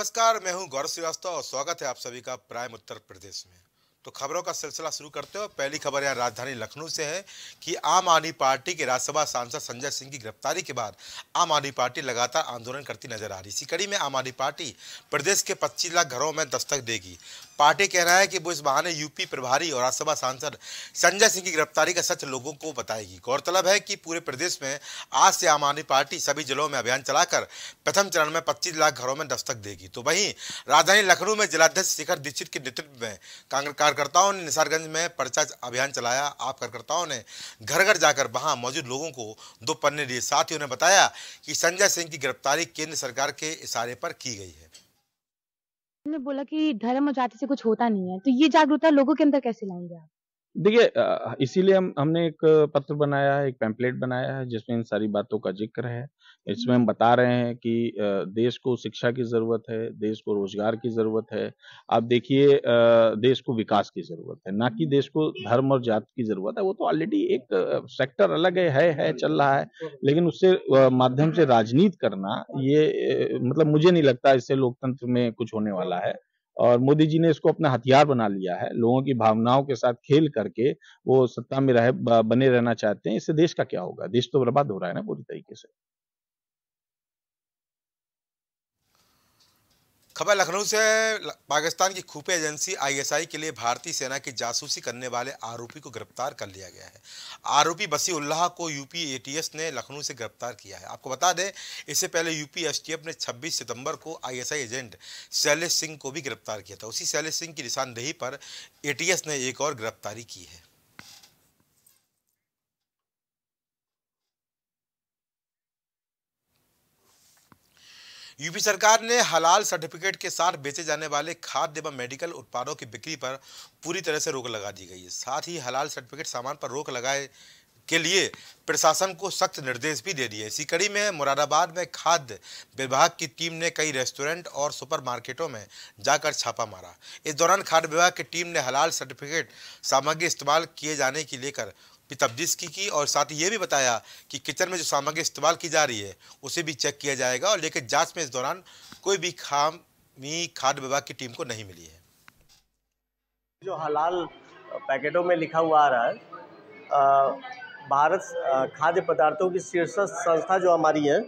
नमस्कार मैं हूं गौरव श्रीवास्तव और स्वागत है आप सभी का प्राइम उत्तर प्रदेश में तो खबरों का सिलसिला शुरू करते हो पहली खबर यहाँ राजधानी लखनऊ से है कि आम आदमी पार्टी के राज्यसभा सांसद संजय सिंह की गिरफ्तारी के बाद आम आदमी पार्टी लगातार आंदोलन करती नजर आ रही इसी कड़ी में आम आदमी पार्टी प्रदेश के पच्चीस लाख घरों में दस्तक देगी पार्टी कह रहा है कि वो इस बहाने यूपी प्रभारी और राज्यसभा सांसद संजय सिंह की गिरफ्तारी का सच लोगों को बताएगी गौरतलब है कि पूरे प्रदेश में आज से आम आदमी पार्टी सभी जिलों में अभियान चलाकर प्रथम चरण में पच्चीस लाख घरों में दस्तक देगी तो वहीं राजधानी लखनऊ में जिलाध्यक्ष शिखर दीक्षित के नेतृत्व में कांग्रेस कार्यकर्ताओं ने निसारगंज में पर्चा अभियान चलाया आप कार्यकर्ताओं ने घर घर जाकर वहाँ मौजूद लोगों को दो पन्ने दिए साथ ही उन्हें बताया कि संजय सिंह की गिरफ्तारी केंद्र सरकार के इशारे पर की गई है ने बोला कि धर्म और जाति से कुछ होता नहीं है तो ये जागरूकता लोगों के अंदर कैसे लाएंगे आप देखिए इसीलिए हम हमने एक पत्र बनाया है एक पैम्पलेट बनाया है जिसमें इन सारी बातों का जिक्र है इसमें हम बता रहे हैं कि देश को शिक्षा की ज़रूरत है देश को रोजगार की ज़रूरत है आप देखिए देश को विकास की ज़रूरत है ना कि देश को धर्म और जात की ज़रूरत है वो तो ऑलरेडी एक सेक्टर अलग है है है चल रहा है लेकिन उससे माध्यम से राजनीति करना ये मतलब मुझे नहीं लगता इससे लोकतंत्र में कुछ होने वाला है और मोदी जी ने इसको अपना हथियार बना लिया है लोगों की भावनाओं के साथ खेल करके वो सत्ता में रह बने रहना चाहते हैं इससे देश का क्या होगा देश तो बर्बाद हो रहा है ना पूरी तरीके से खबर लखनऊ से पाकिस्तान की खुफिया एजेंसी आईएसआई के लिए भारतीय सेना की जासूसी करने वाले आरोपी को गिरफ्तार कर लिया गया है आरोपी बसी उल्लाह को यूपी एटीएस ने लखनऊ से गिरफ्तार किया है आपको बता दें इससे पहले यूपी एसटीएफ ने 26 सितंबर को आईएसआई एजेंट शैलेश सिंह को भी गिरफ्तार किया था उसी शैलेश सिंह की निशानदेही पर ए ने एक और गिरफ्तारी की है यूपी सरकार ने हलाल सर्टिफिकेट के साथ बेचे जाने वाले खाद्य एवं मेडिकल उत्पादों की बिक्री पर पूरी तरह से रोक लगा दी गई है साथ ही हलाल सर्टिफिकेट सामान पर रोक लगाए के लिए प्रशासन को सख्त निर्देश भी दे दिए इसी कड़ी में मुरादाबाद में खाद्य विभाग की टीम ने कई रेस्टोरेंट और सुपरमार्केटों में जाकर छापा मारा इस दौरान खाद्य विभाग की टीम ने हलाल सर्टिफिकेट सामग्री इस्तेमाल किए जाने की लेकर भी तब्दीश की की और साथ ही ये भी बताया कि किचन में जो सामग्री इस्तेमाल की जा रही है उसे भी चेक किया जाएगा और लेकिन जांच में इस दौरान कोई भी खामी खाद्य विभाग की टीम को नहीं मिली है जो हलाल पैकेटों में लिखा हुआ आ रहा है भारत खाद्य पदार्थों की शीर्षक संस्था जो हमारी है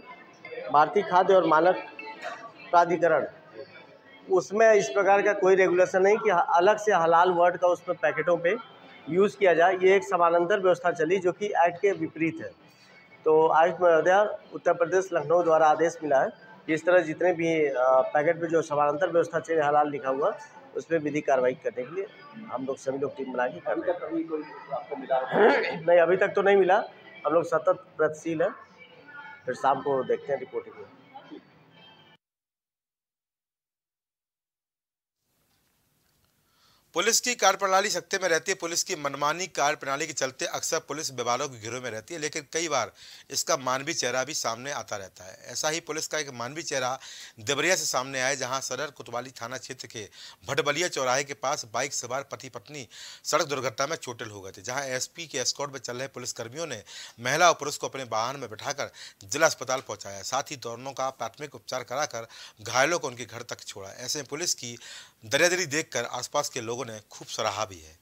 भारतीय खाद्य और मानक प्राधिकरण उसमें इस प्रकार का कोई रेगुलेशन नहीं कि अलग से हलाल वर्ड का उसमें पैकेटों पे यूज़ किया जाए ये एक समानांतर व्यवस्था चली जो कि एक्ट के विपरीत है तो आयुक्त महोदया उत्तर प्रदेश लखनऊ द्वारा आदेश मिला है कि इस तरह जितने भी पैकेट में जो समानांतर व्यवस्था चली हलाल लिखा हुआ उस पर विधि कार्रवाई करने के लिए हम लोग सभी लोग टीम बना के कर नहीं अभी तक तो नहीं मिला हम लोग सतत प्रतिशील हैं फिर शाम को देखते हैं रिपोर्टिंग में पुलिस की कार्यप्रणाली सख्ते में रहती है पुलिस की मनमानी कार्यप्रणाली के चलते अक्सर पुलिस विवादों के घिरों में रहती है लेकिन कई बार इसका मानवीय चेहरा भी सामने आता रहता है ऐसा ही पुलिस का एक मानवीय चेहरा देवरिया से सामने आया जहां सदर कोतवाली थाना क्षेत्र के भटबलिया चौराहे के पास बाइक सवार पति पत्नी सड़क दुर्घटना में चोटिल हो गए थे जहाँ एस के एस्कॉट में चल रहे पुलिसकर्मियों ने महिला और पुरुष को अपने वाहन में बैठाकर जिला अस्पताल पहुँचाया साथ ही दोनों का प्राथमिक उपचार कराकर घायलों को उनके घर तक छोड़ा ऐसे में पुलिस की दरियादरी देखकर आसपास के लोग लोगों ने खूब सराहा भी है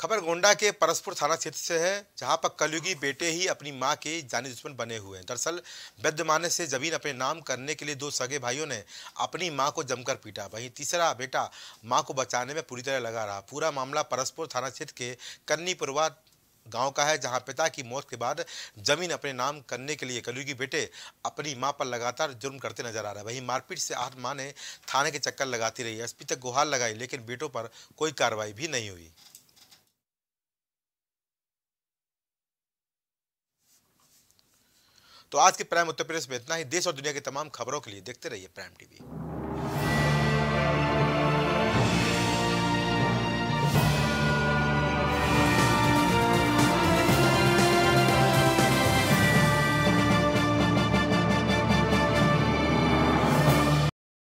खबर गोंडा के परसपुर थाना क्षेत्र से है जहां पर कलयुगी बेटे ही अपनी मां के जानी दुश्मन बने हुए हैं दरअसल वैद्यमाने से जमीन अपने नाम करने के लिए दो सगे भाइयों ने अपनी मां को जमकर पीटा वहीं तीसरा बेटा मां को बचाने में पूरी तरह लगा रहा पूरा मामला परसपुर थाना क्षेत्र के कन्नीपुरवा गांव का है जहां पिता की मौत के बाद जमीन अपने नाम करने के लिए कलयुगी बेटे अपनी मां पर लगातार जुर्म करते नजर आ रहा है वहीं मारपीट से आठ मां ने थाने के चक्कर लगाती रही एसपी तक गुहार लगाई लेकिन बेटों पर कोई कार्रवाई भी नहीं हुई तो आज के प्राइम उत्तर प्रदेश में इतना ही देश और दुनिया की तमाम खबरों के लिए देखते रहिए प्राइम टीवी